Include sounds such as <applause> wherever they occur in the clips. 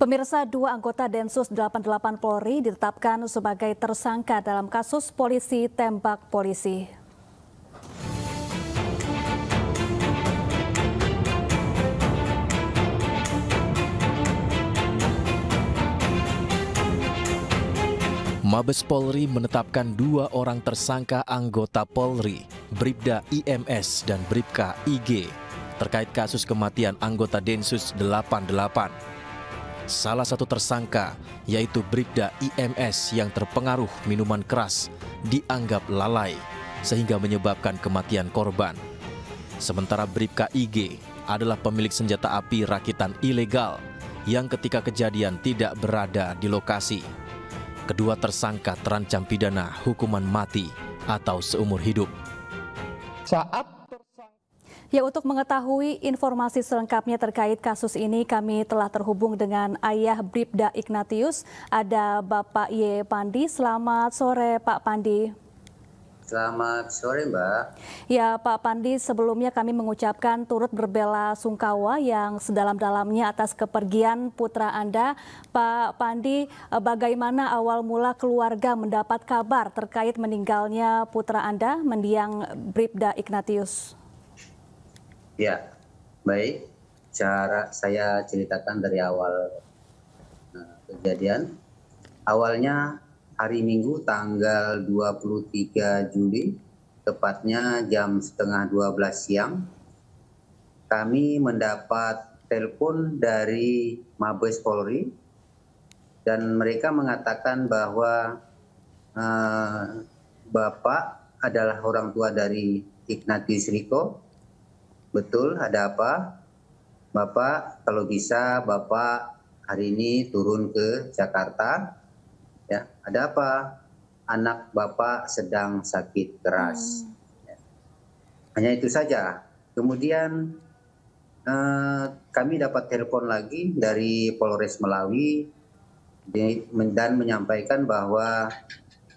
Pemirsa, dua anggota Densus 88 Polri ditetapkan sebagai tersangka dalam kasus polisi tembak polisi. Mabes Polri menetapkan dua orang tersangka anggota Polri, Bribda IMS dan Bribka IG, terkait kasus kematian anggota Densus 88. Salah satu tersangka, yaitu Bribda IMS yang terpengaruh minuman keras, dianggap lalai sehingga menyebabkan kematian korban. Sementara Bribka IG adalah pemilik senjata api rakitan ilegal yang ketika kejadian tidak berada di lokasi. Kedua tersangka terancam pidana hukuman mati atau seumur hidup. Saat Ya, untuk mengetahui informasi selengkapnya terkait kasus ini, kami telah terhubung dengan Ayah Bribda Ignatius. Ada Bapak Y. Pandi. Selamat sore, Pak Pandi. Selamat sore, Mbak. Ya, Pak Pandi, sebelumnya kami mengucapkan turut berbela sungkawa yang sedalam-dalamnya atas kepergian putra Anda. Pak Pandi, eh, bagaimana awal mula keluarga mendapat kabar terkait meninggalnya putra Anda, mendiang Bribda Ignatius? Ya, baik. Cara saya ceritakan dari awal eh, kejadian. Awalnya hari Minggu tanggal 23 Juli, tepatnya jam setengah 12 siang, kami mendapat telepon dari Mabes Polri dan mereka mengatakan bahwa eh, Bapak adalah orang tua dari Ignatius Riko Betul, ada apa? Bapak, kalau bisa Bapak hari ini turun ke Jakarta. Ya, ada apa? Anak Bapak sedang sakit keras. Hmm. Hanya itu saja. Kemudian eh, kami dapat telepon lagi dari Polres Melawi dan menyampaikan bahwa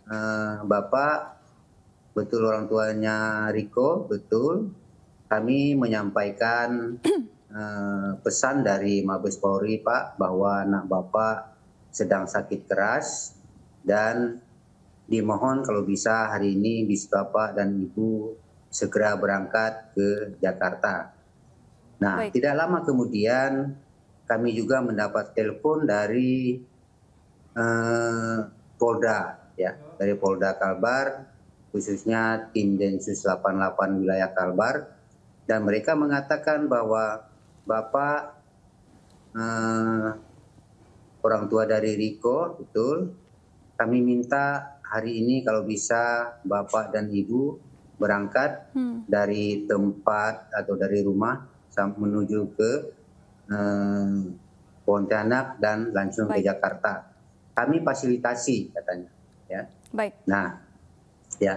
eh, Bapak betul orang tuanya Riko, betul kami menyampaikan <clears throat> eh, pesan dari Mabes Polri Pak bahwa anak Bapak sedang sakit keras dan dimohon kalau bisa hari ini bisa Bapak dan Ibu segera berangkat ke Jakarta. Nah, Baik. tidak lama kemudian kami juga mendapat telepon dari eh, Polda ya, dari Polda Kalbar khususnya tim Densus 88 wilayah Kalbar dan mereka mengatakan bahwa bapak eh, orang tua dari Riko betul kami minta hari ini kalau bisa bapak dan ibu berangkat hmm. dari tempat atau dari rumah menuju ke eh, Pontianak dan langsung Baik. ke Jakarta. Kami fasilitasi katanya, ya. Baik. Nah, ya.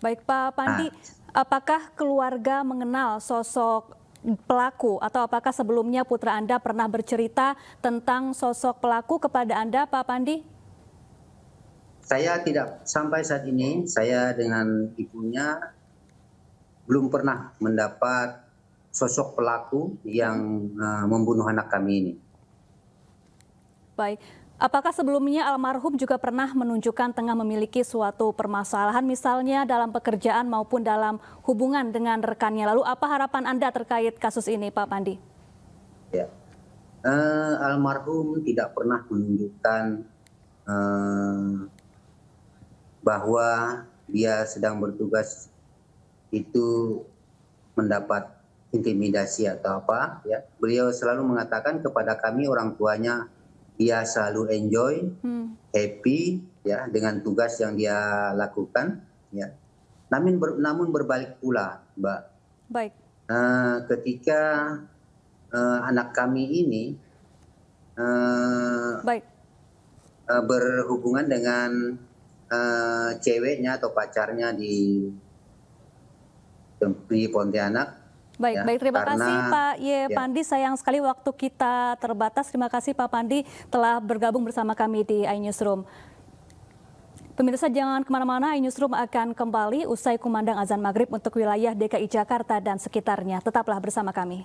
Baik Pak Pandi, nah, Apakah keluarga mengenal sosok pelaku atau apakah sebelumnya putra Anda pernah bercerita tentang sosok pelaku kepada Anda, Pak Pandi? Saya tidak sampai saat ini saya dengan ibunya belum pernah mendapat sosok pelaku yang uh, membunuh anak kami ini. Baik. Apakah sebelumnya almarhum juga pernah menunjukkan tengah memiliki suatu permasalahan misalnya dalam pekerjaan maupun dalam hubungan dengan rekannya? Lalu apa harapan Anda terkait kasus ini Pak Pandi? Ya. Uh, almarhum tidak pernah menunjukkan uh, bahwa dia sedang bertugas itu mendapat intimidasi atau apa ya. Beliau selalu mengatakan kepada kami orang tuanya dia selalu enjoy, hmm. happy ya dengan tugas yang dia lakukan ya. Namun ber, namun berbalik pula, Mbak. Baik. Uh, ketika uh, anak kami ini uh, Baik. Uh, berhubungan dengan uh, ceweknya atau pacarnya di di Pontianak Baik, ya, baik terima karena, kasih Pak Ye ya. Pandi. Sayang sekali waktu kita terbatas. Terima kasih Pak Pandi telah bergabung bersama kami di iNewsroom. Pemirsa jangan kemana-mana, iNewsroom akan kembali usai kumandang azan maghrib untuk wilayah DKI Jakarta dan sekitarnya. Tetaplah bersama kami.